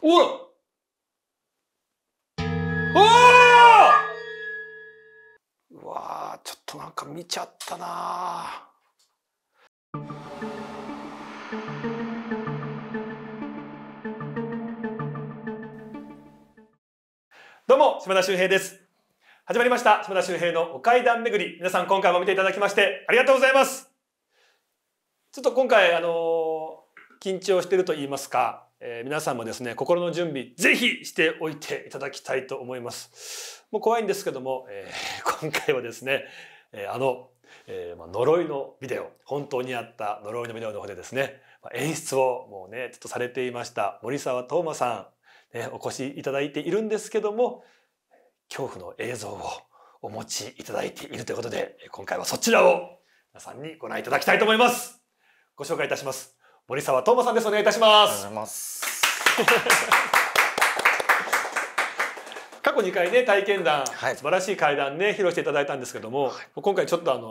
おおうわちょっとなんか見ちゃったなどうも島田秀平です始まりました島田秀平のお階段巡り皆さん今回も見ていただきましてありがとうございますちょっと今回あの緊張してると言いますかえー、皆さんもですね心の準備ぜひしておいていただきたいと思いますもう怖いんですけども、えー、今回はですね、えー、あの、えーまあ、呪いのビデオ本当にあった呪いのビデオの方でですねま演出をもうねちょっとされていました森沢斗真さん、ね、お越しいただいているんですけども恐怖の映像をお持ちいただいているということで今回はそちらを皆さんにご覧いただきたいと思いますご紹介いたします森沢東馬さんです。お願いいたします。います。過去2回ね体験談、はい、素晴らしい会談ね披露していただいたんですけども、はい、今回ちょっとあの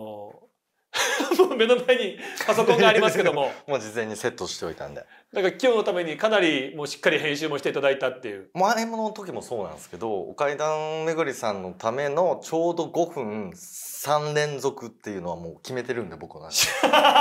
もう目の前にパソコンがありますけども もう事前にセットしておいたんでだから今日のためにかなりもうしっかり編集もしていただいたっていう前もの時もそうなんですけどお階段巡りさんのためのちょうど5分3連続っていうのはもう決めてるんで僕は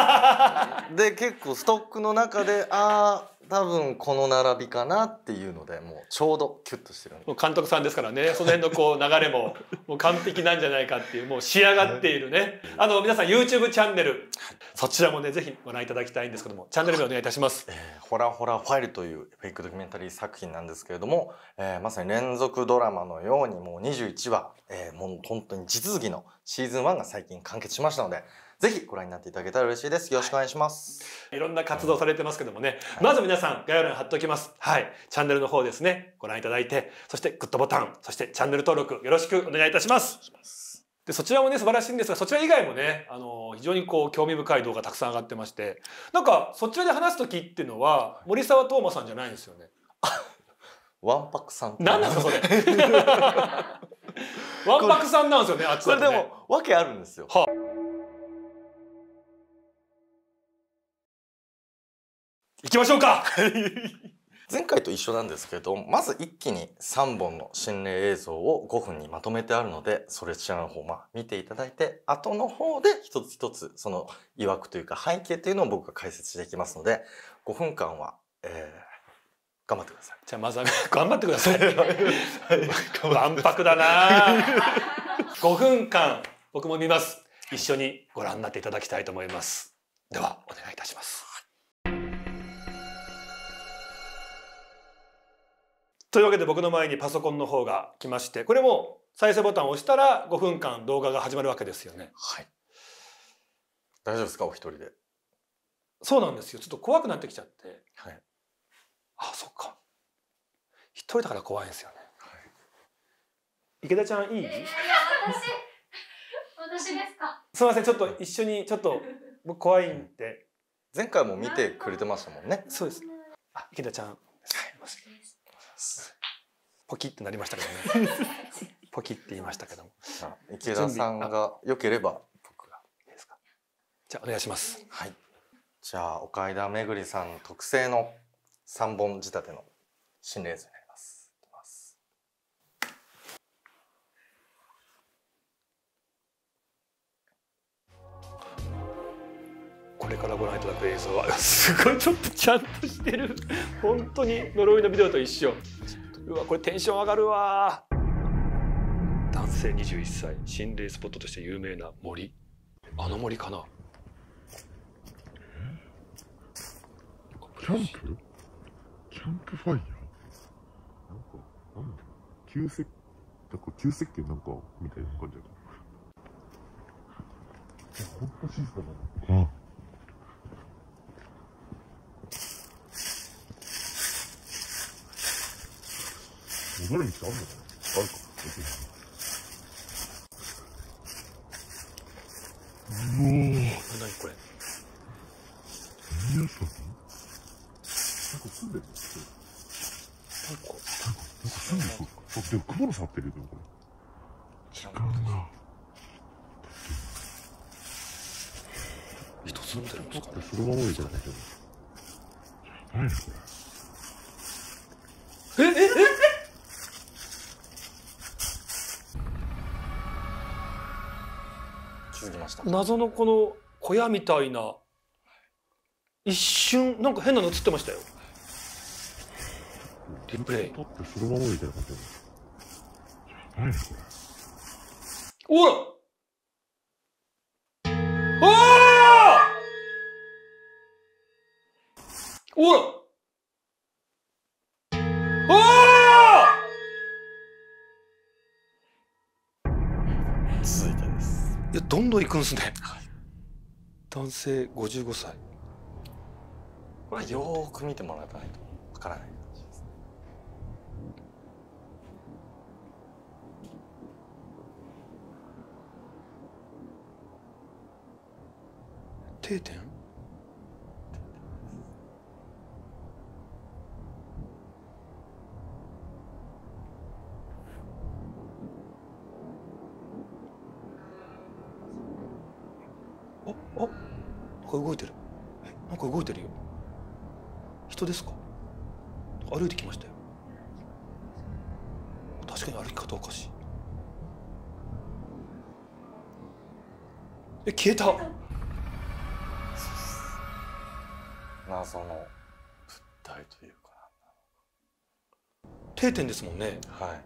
で結構ストックの中でああ多分この並びかなっていうのでもうちょうどキュッとしてるもう監督さんですからねその辺のこう流れも もう完璧なんじゃないかっていうもう仕上がっているねあの皆さん YouTube チャンネルそちらもねぜひご覧いただきたいんですけどもチャンネル名お願いいたします、えー、ホラホラファイルというフェイクドキュメンタリー作品なんですけれども、えー、まさに連続ドラマのようにもう21話、えー、もう本当に地続きのシーズンズン1が最近完結しましたので、ぜひご覧になっていただけたら嬉しいです。よろしくお願いします。はい、いろんな活動されてますけどもね、はい、まず皆さん概要欄に貼っておきます。はい。チャンネルの方ですね、ご覧いただいて、そしてグッドボタン、そしてチャンネル登録よろしくお願いいたします。で、そちらもね、素晴らしいんですが、そちら以外もね、あの、非常にこう、興味深い動画たくさん上がってまして、なんか、そちらで話す時っていうのは、森沢東馬さんじゃないんですよね。あ、ワンパックさん。何なんですか、それ。わんぱくさんなんですよね、あっち、ね、これでも、わけあるんですよ。はいきましょうか 前回と一緒なんですけど、まず一気に3本の心霊映像を5分にまとめてあるので、それちらの方、まあ、見ていただいて、後の方で一つ一つ、その、曰くというか背景というのを僕が解説していきますので、5分間は、えー、頑張ってください。じゃあまずは頑張ってください。万博だな。五分間僕も見ます。一緒にご覧になっていただきたいと思います。ではお願いいたします。というわけで僕の前にパソコンの方が来ましてこれも再生ボタンを押したら五分間動画が始まるわけですよね。はい、大丈夫ですかお一人で。そうなんですよちょっと怖くなってきちゃって、はい、あそっか一人だから怖いんですよね、はい、池田ちゃんいい、えー、私ですかすみませんちょっと一緒にちょっと 僕怖いんで前回も見てくれてましたもんねそうですあ池田ちゃんはいポキってなりましたけどね ポキって言いましたけども池田さんが良ければ僕がじゃあお願いしますはいじゃあ岡井田めぐりさん特製の3本仕立ての心霊図になります。ますこれからご覧いただく映像はすごいちょっとちゃんとしてる 本当に呪いのビデオと一緒うわこれテンション上がるわ男性21歳心霊スポットとして有名な森あの森かなキランプキャンプファイヤーなんか、なんだ急せなんか急設計なんか、みたいな感じだけど。ほんと静かだな。うん。戻る道あるのかなあるか。うおー。何これ。何やそれ。こんでるタコタコなんかんでるでもクモの触ってるよでもこれ人住んでるんですかねそのままじゃないけどこれえええ謎のこの小屋みたいな一瞬なんか変なの映ってましたよプレイ。取ってそのままみたいな感じ何これ。おらおらおお続いてです。いや、どんどん行くんすね。男性55歳。これよーく見てもらわないとわからない。定点ああなんか動いてるえなんか動いてるよ人ですか歩いてきましたよ確かに歩き方おかしいえ消えた謎の物体というか定点ですもんねは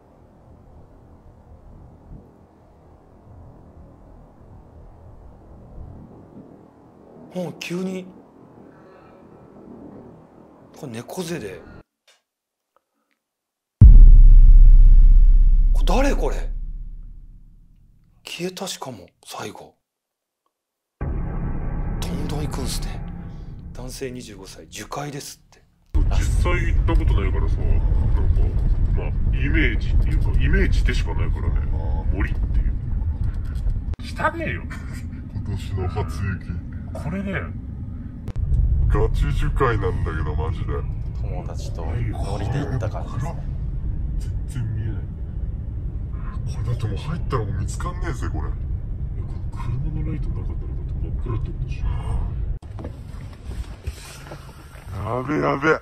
いもう急にこれ猫背でこれ誰これ消えたしかも最後どんどんいくんすね男性25歳樹海ですって実際行ったことないからさなんかまあイメージっていうかイメージでしかないからね森っていう汚ねえよ今年の初雪これねガチ樹海なんだけどマジで友達と森で行った感じです、ね、全然見えないこれだってもう入ったらもう見つかんねえぜこれ車のライトなかったらだって真っ暗ってことでしょやべやべ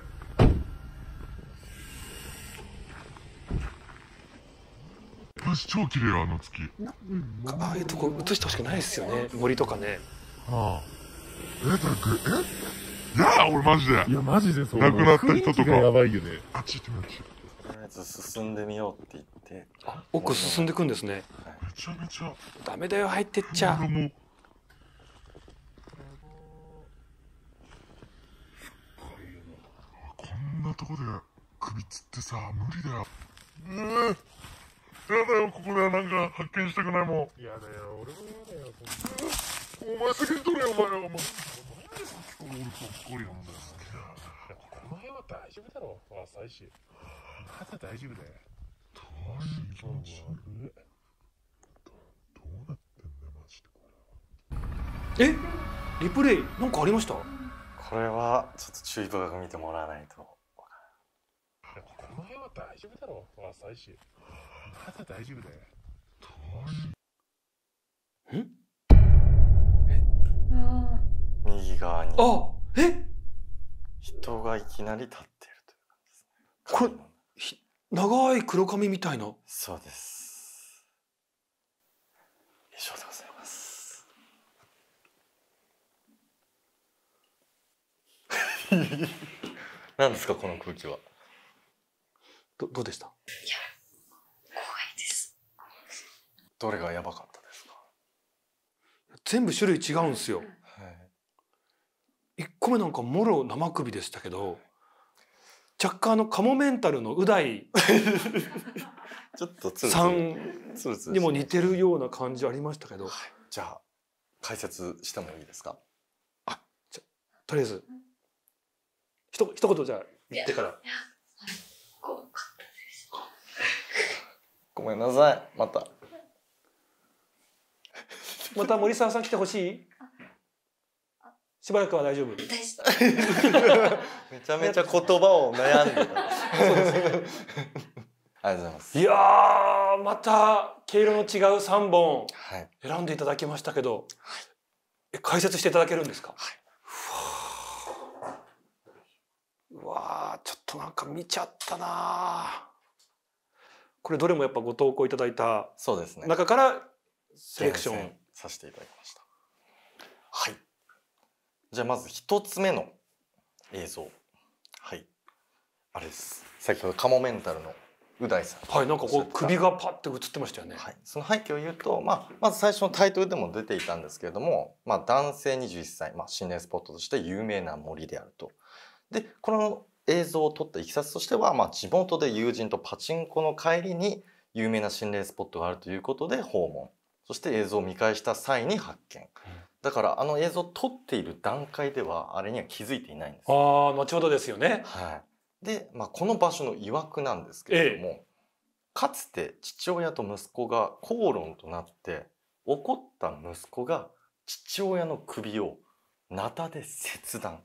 私超綺麗あの月ああいうとこ映してほしくないですよね森とかねああえたくえいや俺マジでいやマジでそう亡くなった人とかやばいよねあっち行ってみようとりあえず進んでみようって言ってあ奥進んでくんですね、はい、めちゃめちゃダメだよ入ってっちゃとこで首つってさ、無理だよ。うやだよ、ここではなんか発見したくないもん。やだよ、俺も嫌だよ、こんお前責任取れよ、お前お前、俺っこりなんだよ。この辺は大丈夫だろ、浅いし。まだ大丈夫だよ。どうなってんだマジでこれ。えリプレイ、なんかありましたこれは、ちょっと注意深く見てもらわないと。大丈夫だろう浅いしまだ大丈夫だよえ右側にあえ人がいきなり立ってるというこれひ長い黒髪みたいなそうです以上でございます 何ですかこの空気はどどうでしたいや怖いですどれがやばかったですか全部種類違うんですよ、はい、個目なんかもろ生首でしたけど、はい、カーのカモメンタルのう大 ちょっとさんにも似てるような感じありましたけど、はい、じゃあ解説してもいいですかあじゃとりあえず一言じゃあ言ってから。ごめんなさいまた また森沢さん来てほしいしばらくは大丈夫めちゃめちゃ言葉を悩んでありがとうございますいやまた毛色の違う三本選んでいただきましたけど、はい、解説していただけるんですか、はい、うわちょっとなんか見ちゃったなこれどれもやっぱご投稿いただいた中からセレクション、ね、させていただきましたはいじゃあまず一つ目の映像はいあれです先ほどカモメンタルのうだいさんはいなんかこう首がパッて映ってましたよね、はい、その背景を言うと、まあ、まず最初のタイトルでも出ていたんですけれども、まあ、男性21歳、まあ、心霊スポットとして有名な森であるとでこの映像を撮ったいきさつとしては、まあ、地元で友人とパチンコの帰りに有名な心霊スポットがあるということで訪問そして映像を見返した際に発見、だからあの映像を撮っている段階ではあれには気づいていないんですああ後ほどですよね。はい、で、まあ、この場所のいわくなんですけれども、ええ、かつて父親と息子が口論となって怒った息子が父親の首をナタで切断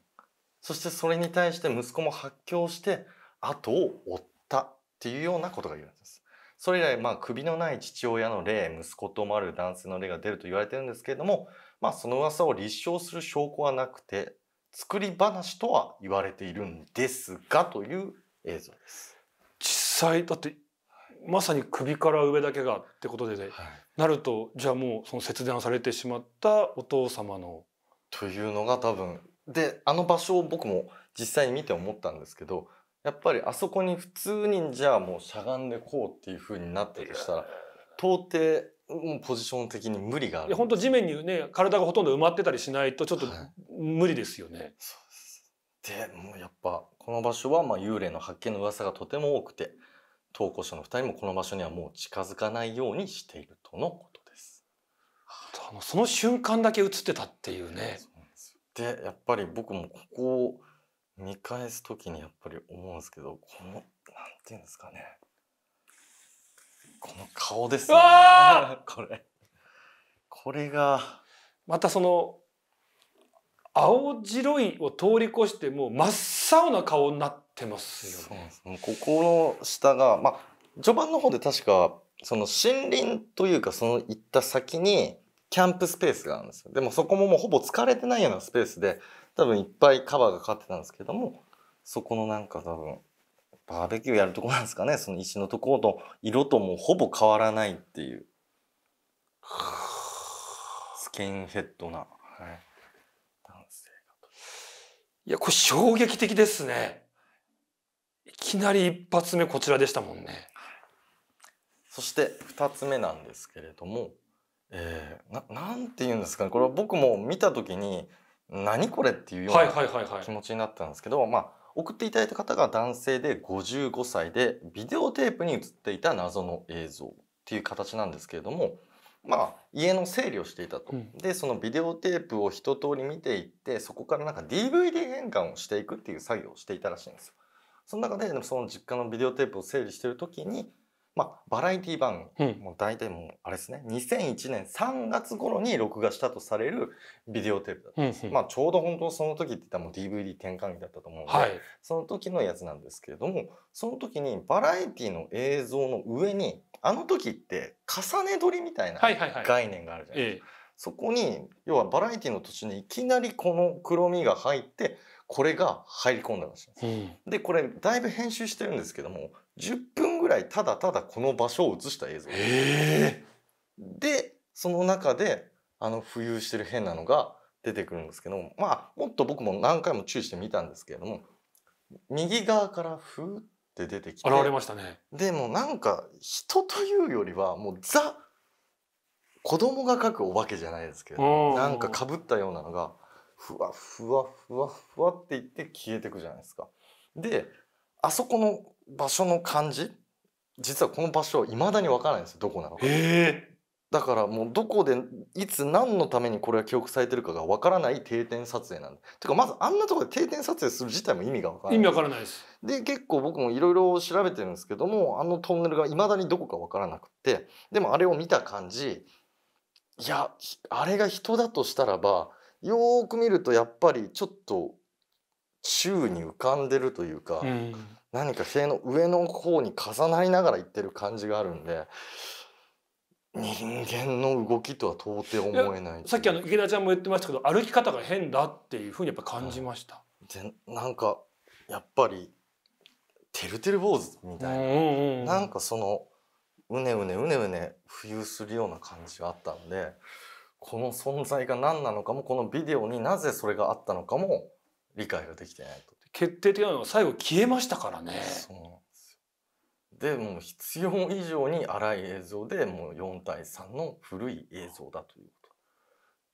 そしてそれに対して息子も発狂して後を追ったっていうようなことが言えるんです。それ以来、まあ、首のない父親の例、息子と思われる男性の例が出ると言われてるんですけれども、まあ、その噂を立証する証拠はなくて、作り話とは言われているんですが、という映像です。実際、だって、まさに首から上だけがってことで、ね、はい、なると、じゃあもう、その切断されてしまったお父様の。というのが多分、であの場所を僕も実際に見て思ったんですけどやっぱりあそこに普通にじゃあもうしゃがんでこうっていうふうになったとしたら到底もうポジション的に無理がある本当地面にね体がほとんど埋まってたりしないとちょっと無理ですよね。はい、そうですでもうやっぱこの場所はまあ幽霊の発見の噂がとても多くて投稿者の2人もこの場所にはもう近づかないようにしているとのことです。その瞬間だけ映ってたっていうね。ってやっぱり僕もここを見返す時にやっぱり思うんですけどこのなんていうんですかねこの顔ですよね これこれがまたその青白いを通り越してもう真っ青な顔になってますよね。そうここの下が、まあ、序盤の方で確かその森林というかその行った先にキャンプスペースがあるんですよ。でもそこももうほぼ疲れてないようなスペースで、多分いっぱいカバーがかかってたんですけども、そこのなんか多分、バーベキューやるとこなんですかね、その石のところと色ともうほぼ変わらないっていう。スキンヘッドな、はい、男性が。いや、これ衝撃的ですね。いきなり一発目こちらでしたもんね。そして二つ目なんですけれども、えー、ななんて言うんですかねこれは僕も見た時に何これっていうような気持ちになったんですけど、ま送っていただいた方が男性で55歳でビデオテープに映っていた謎の映像っていう形なんですけれども、まあ、家の整理をしていたと、うん、でそのビデオテープを一通り見ていってそこからなんか DVD 変換をしていくっていう作業をしていたらしいんですよ。その中でその実家のビデオテープを整理してる時にまあ、バラエティ番、うん、もう大体もうあれですね2001年3月頃に録画したとされるビデオテープだったんです、うんまあ、ちょうど本当その時って言ったらもう DVD 転換期だったと思うんで、はい、その時のやつなんですけれどもその時にバラエティの映像の上にあの時って重ね撮りみたいな概念があるじゃないですか。そこに要はバラエティの途中にいきなりこの黒みが入ってこれが入り込んだらしいんです、うん、でこれだいぶ編集してるんですけども10分ぐらいただただこの場所を映した映像でその中であの浮遊してる変なのが出てくるんですけどまあもっと僕も何回も注意して見たんですけれども右側からふーって出てきて現れましたねでもなんか人というよりはもうザ子供が描くお化けじゃないですけどなんかかぶったようなのがふわふわふわふわっていって消えてくじゃないですか。であそこの場所の感じ実はこの場所いまだに分からないんですよどこなのか。えーだからもうどこでいつ何のためにこれが記憶されてるかがわからない定点撮影なんでてかまずあんなとこで定点撮影する自体も意味がわからない意味わからないですで結構僕もいろいろ調べてるんですけどもあのトンネルがいまだにどこかわからなくてでもあれを見た感じいやあれが人だとしたらばよーく見るとやっぱりちょっと宙に浮かんでるというか、うん、何か塀の上の方に重なりながら行ってる感じがあるんで。人間の動きとは到底思えないさっきあの池田ちゃんも言ってましたけど歩き方が変だっていうふうにやっぱ感じました、うん、でなんかやっぱりてるてる坊主みたいな、うんうん、なんかそのうねうねうねうね浮遊するような感じがあったんでこの存在が何なのかもこのビデオになぜそれがあったのかも理解ができてないと。決定的なのは最後消えましたからね。そうなんですよでも必要以上に荒い映像でもう4対3の古い映像だというこ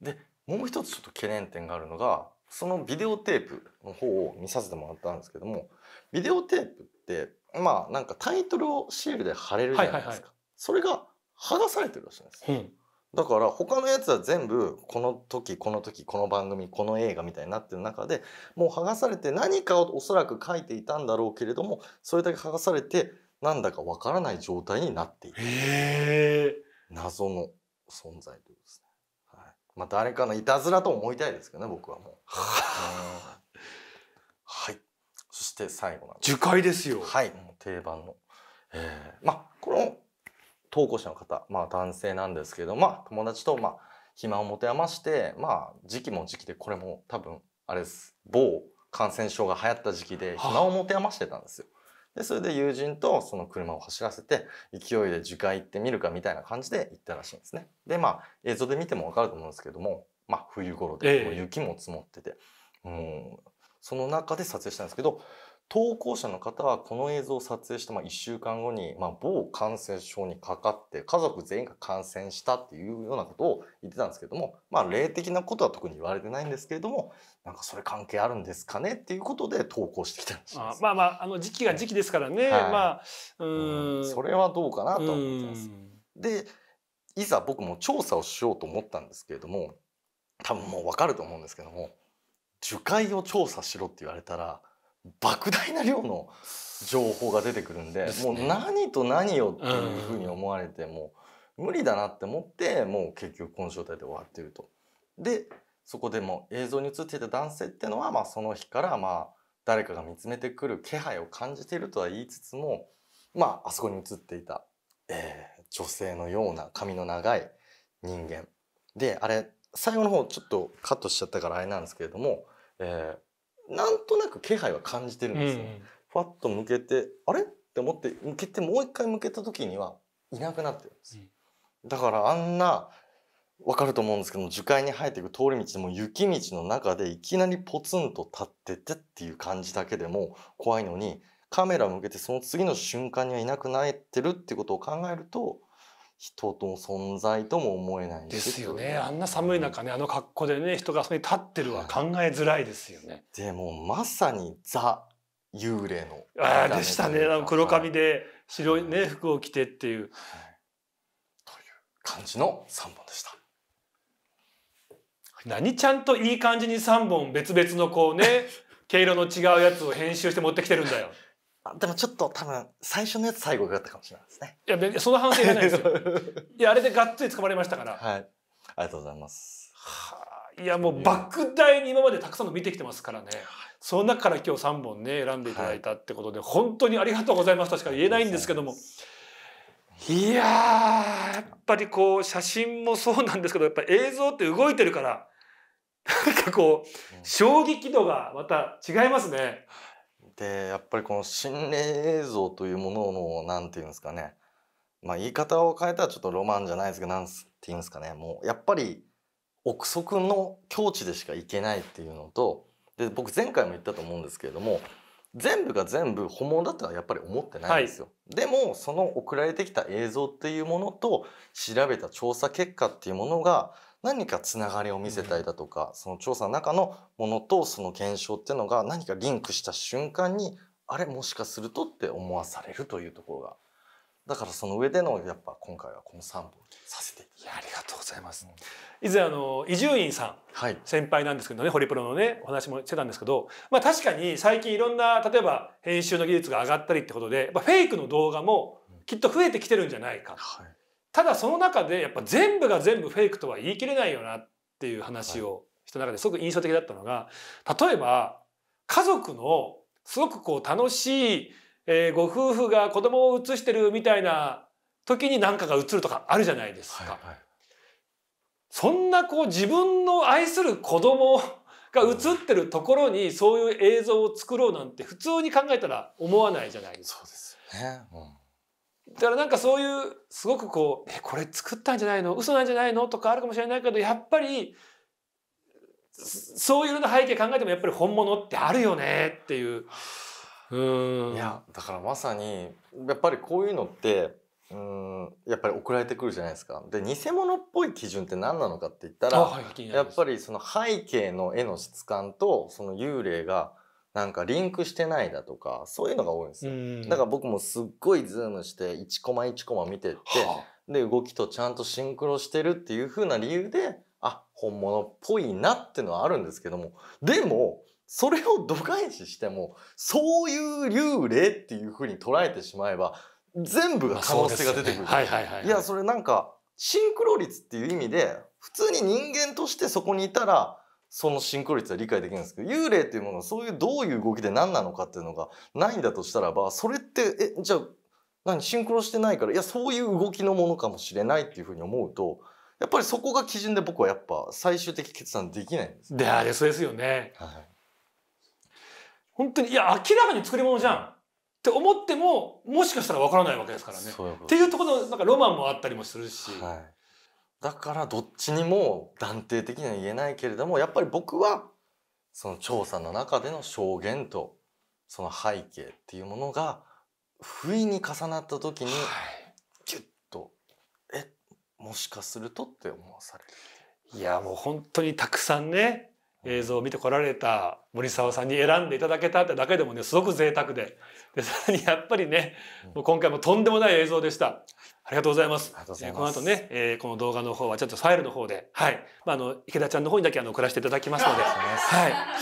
と。でもう一つちょっと懸念点があるのがそのビデオテープの方を見させてもらったんですけどもビデオテープってまあなんかタイトルをシールで貼れるじゃないですか、はいはいはい、それが剥がされてるらしいんです、うん、だから他のやつは全部この時この時この番組この映画みたいになってる中でもう剥がされて何かをおそらく書いていたんだろうけれどもそれだけ剥がされてなんだかわからない状態になっている謎の存在というですね。はい、まあ誰かのいたずらと思いたいですけどね僕はもう。はいそして最後なんです。樹海ですよ。はいもう定番の、えー、まあこの投稿者の方、まあ、男性なんですけど、まあ、友達と、まあ、暇を持て余して、まあ、時期も時期でこれも多分あれです某感染症が流行った時期で暇を持て余してたんですよ。でそれで友人とその車を走らせて勢いで樹海行ってみるかみたいな感じで行ったらしいんですね。でまあ映像で見ても分かると思うんですけども、まあ、冬頃でもう雪も積もってて、えー、うんその中で撮影したんですけど投稿者の方はこの映像を撮影したま1週間後に、ま某感染症にかかって家族全員が感染したっていうようなことを言ってたんですけども、まあ、霊的なことは特に言われてないんですけれどもなんかそれ関係あるんですかねっていうことで投稿してきたりままあまああの時期が時期ですからね、はい、まあうんそれはどうかなと思ってます。でいざ僕も調査をしようと思ったんですけれども多分もう分かると思うんですけども樹海を調査しろって言われたら。莫大な量の情報が出てくるんで、ね、もう何と何をっていうふうに思われても無理だなって思ってもう結局この状態で終わってると。でそこでも映像に映っていた男性ってのは、まあ、その日からまあ誰かが見つめてくる気配を感じているとは言いつつも、まあ、あそこに映っていた、えー、女性のような髪の長い人間であれ最後の方ちょっとカットしちゃったからあれなんですけれども、えー、なんとなく気配は感じてるんですよ、ね、ふわっと向けてあれって思って向けてもう一回向けた時にはいなくなってるんです、だからあんなわかると思うんですけど樹海に生えていく通り道でも雪道の中でいきなりポツンと立っててっていう感じだけでも怖いのにカメラ向けてその次の瞬間にはいなくなってるってことを考えると人の存在とも思えないですよねあんな寒い中ね、あの格好でね人がそこに立ってるは考えづらいですよね。でもまさにザ幽霊のあでしたねあの黒髪で白いね、ね、う服を着てっていう。はい、という感じの3本でした。何ちゃんといい感じに3本別々のこうね 毛色の違うやつを編集して持ってきてるんだよ。でもちょっと多分最初のやつ最後だったかもしれないですね。いやその反省ゃないですよ。いやあれでがっつり捕まれましたから。はい。ありがとうございます。はあ、いやもう莫大に今までたくさんの見てきてますからね。その中から今日3本ね選んでいただいたってことで、はい、本当にありがとうございますとしか言えないんですけども。いややっぱりこう写真もそうなんですけどやっぱ映像って動いてるからなんかこう衝撃度がまた違いますね。うんでやっぱりこの心霊映像というものの何て言うんですかねまあ言い方を変えたらちょっとロマンじゃないですけど何て言うんですかねもうやっぱり憶測の境地でしか行けないっていうのとで僕前回も言ったと思うんですけれども全部が全部本物だとはやっぱり思ってないんですよ、はい、でもその送られてきた映像っていうものと調べた調査結果っていうものが何かつながりを見せたりだとか、その調査の中のものとその検証っていうのが何かリンクした瞬間にあれもしかするとって思わされるというところがだからその上でのやっぱ今回はこの3本させていやありがとうございます。以前あの伊集院さん、はい、先輩なんですけどねホリプロのねお話もしてたんですけど、まあ、確かに最近いろんな例えば編集の技術が上がったりってことで、まあ、フェイクの動画もきっと増えてきてるんじゃないか、はい、ただその中でやっぱ全部が全部フェイクとは言い切れないよなっていう話をした中ですごく印象的だったのが例えば家族のすごくこう楽しい、えご夫婦が子供を写してるみたいな時に何かが写るとかあるじゃないですか。はいはい、そんなこう自分の愛する子供が映ってるところにそういう映像を作ろうなんて普通に考えたら思わないじゃないですか。そうですね、うんだからなんかそういうすごくこう「えこれ作ったんじゃないの嘘なんじゃないの?」とかあるかもしれないけどやっぱりそういうのうな背景考えてもやっぱり本物ってあるよねっていう。うんいやだからまさにやっぱりこういうのってうんやっぱり送られてくるじゃないですか。で偽物っぽい基準って何なのかって言ったら、はい、やっぱりその背景の絵の質感とその幽霊がなんかリンクしてないだとかそういうのが多いんですよだから僕もすっごいズームして1コマ1コマ見てって、で動きとちゃんとシンクロしてるっていう風な理由であ本物っぽいなってのはあるんですけどもでもそれを度外視してもそういう幽霊っていう風に捉えてしまえば全部が可能性が出てくる、まあはいはい、いやそれなんかシンクロ率っていう意味で普通に人間としてそこにいたらそのシンクロ率は理解できるんですけど幽霊っていうものはそういうどういう動きで何なのかっていうのがないんだとしたらばそれってえじゃあ何シンクロしてないからいやそういう動きのものかもしれないっていうふうに思うとやっぱりそこが基準で僕はやっぱ最終的決断できないんですであれそうですよね。はい、本当にいや明らかに作り物じゃんって思ってももしかしたらわからないわけですからね。ううっていうところのなんかロマンもあったりもするし。はいだからどっちにも断定的には言えないけれどもやっぱり僕はその調査の中での証言とその背景っていうものが不意に重なった時に、ぎゅギュッと「えもしかすると?」って思わされる。いやもう本当にたくさんね映像を見てこられた森澤さんに選んでいただけたってだけでもねすごく贅沢ででさらにやっぱりね、もう今回もとんでもない映像でした。ありがとうございます。ますこの後ね、えー、この動画の方はちょっとファイルの方で、はい、まああの池田ちゃんの方にだけあの送らせていただきますので、はい、はい、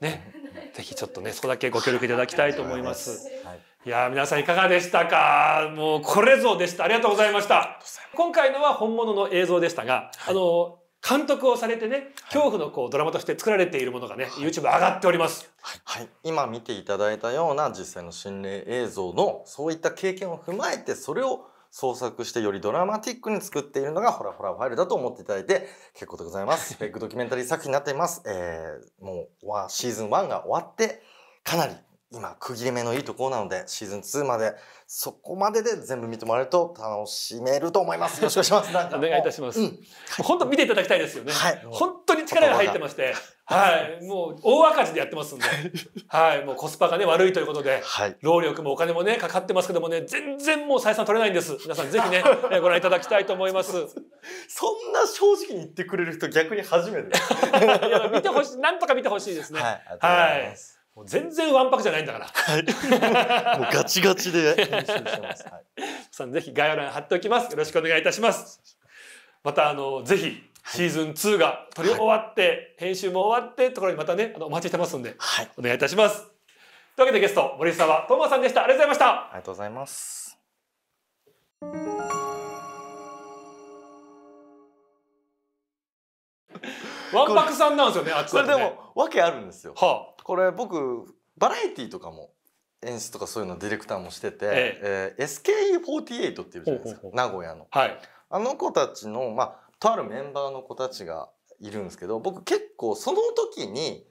ね、ぜひちょっとねそこだけご協力いただきたいと思います。はい、いや皆さんいかがでしたか。もうこれぞでした。ありがとうございました。今回のは本物の映像でしたが、はい、あの監督をされてね、恐怖のこうドラマとして作られているものがね、YouTube 上がっております。はい、今見ていただいたような実際の心霊映像のそういった経験を踏まえて、それを創作してよりドラマティックに作っているのがホラホラファイルだと思っていただいて結構でございます。エックドキュメンタリー作品になっています。えー、もうシーズン1が終わってかなり今区切り目のいいところなのでシーズン2までそこまでで全部見てもらえると楽しめると思いますよろしくお願いしますお願いいたします、うん、本当見ていただきたいですよね、はい、本当に力が入ってましてはい、もう大赤字でやってますんで、はい、もうコスパがね悪いということで、はい、労力もお金もねかかってますけどもね、全然もう採算取れないんです。皆さんぜひねご覧いただきたいと思います。そんな正直に言ってくれる人逆に初めて。いや見てほしい、なんとか見てほしいですね。はい、はいもう全然わんぱくじゃないんだから。はい。もうガチガチで編集してます。はい。さんぜひ概要欄に貼っておきます。よろしくお願いいたします。またあのぜひシーズン2が撮り終わって、はい、編集も終わってところにまたねあのお待ちしてますんで、はい、お願いいたします。というわけでゲスト森沢トーマさんでした。ありがとうございました。ありがとうございます。わんぱくさんなんですよね。あっち、ね、これでもわけあるんですよ。はあこれ僕バラエティーとかも演出とかそういうのディレクターもしてて、えええー、SKE48 っていうじゃないですか名古屋の、はい、あの子たちの、まあ、とあるメンバーの子たちがいるんですけど僕結構その時に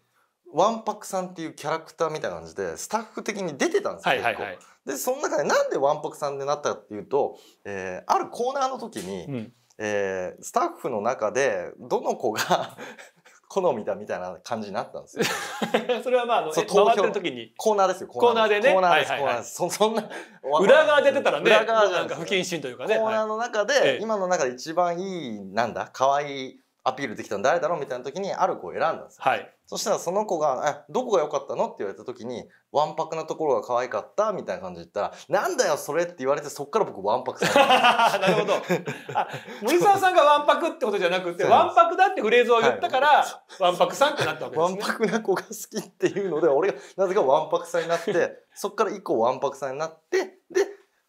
わんぱくさんっていうキャラクターみたいな感じでスタッフ的に出てたんですよ、はいはいはい、でその中でなんでわんぱくさんでなったっていうと、えー、あるコーナーの時に、うん、えー、スタッフの中でどの子が好みだみたいな感じになったんですよ。それはまあ、あの、回ってる時に。コーナーですよ、コーナーでね。コーナーです、コーナーです。そん な。裏側出てたらね、裏側じゃなんか不謹慎というかね。コーナーの中で、今の中で一番いい、なんだ、可愛いアピールできたの誰だろうみたいな時にある子を選んだんですよ、はい、そしたらその子が「えどこが良かったの?」って言われた時に「わんぱくなところが可愛かった」みたいな感じで言ったら「なんだよそれ」って言われてそっから僕わんぱくされた なるほどあ 森沢さんがわんぱくってことじゃなくてわんぱくだってフレーズを言ったから、わんぱくさんってなったわけですわんぱくな子が好きっていうので俺がなぜかわんぱくさんになってそっから以降わんぱくさんになって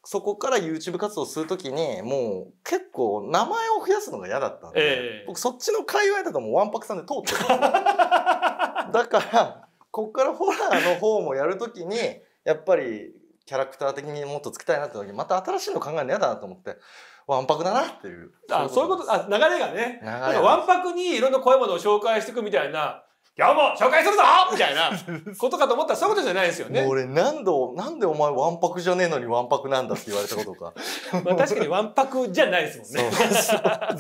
そこから YouTube 活動するときにもう結構名前を増やすのが嫌だったんで、えー、僕そっちの界隈だともうわんぱくさんで通ってた だからこっからホラーの方もやるときにやっぱりキャラクター的にもっとつきたいなって時また新しいの考えるの嫌だなと思ってわんぱくだなっていうあそういうことあ流れがね流れがわんぱくにいろんな怖いものを紹介していくみたいな今日も紹介するぞみたいなことかと思ったらそういうことじゃないですよね。もう俺何度、なんでお前わんぱくじゃねえのにわんぱくなんだって言われたことか。まあ確かにわんぱくじゃないですもんね。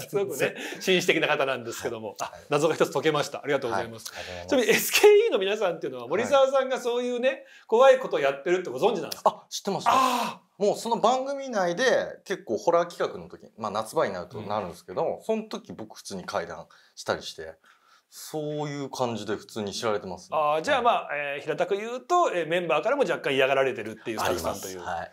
すごくね、紳士的な方なんですけども、あ謎が一つ解けました。ありがとうございます。ちなみに SKE の皆さんっていうのは森沢さんがそういうね、怖いことをやってるってご存知なんですか、はい、あ、知ってます、ね。あもうその番組内で結構ホラー企画の時、まあ夏場になるとなるんですけど、うん、その時僕普通に会談したりして、そういう感じで普通に知られてます、ね、ああ、じゃあまあ、はい、えー、平たく言うと、えー、メンバーからも若干嫌がられてるっていうスタッフさんという。はい。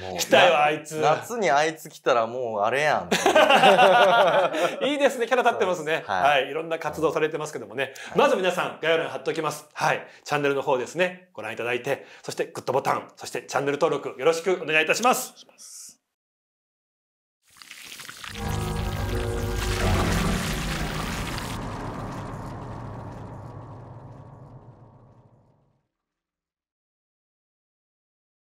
もう来たよ、あいつ。夏にあいつ来たらもうあれやん。いいですね、キャラ立ってますね。すはい、はい、い。ろんな活動されてますけどもね。はい、まず皆さん、概要欄貼っておきます。はい。チャンネルの方ですね、ご覧いただいて、そしてグッドボタン、そしてチャンネル登録よろしくお願いいたします。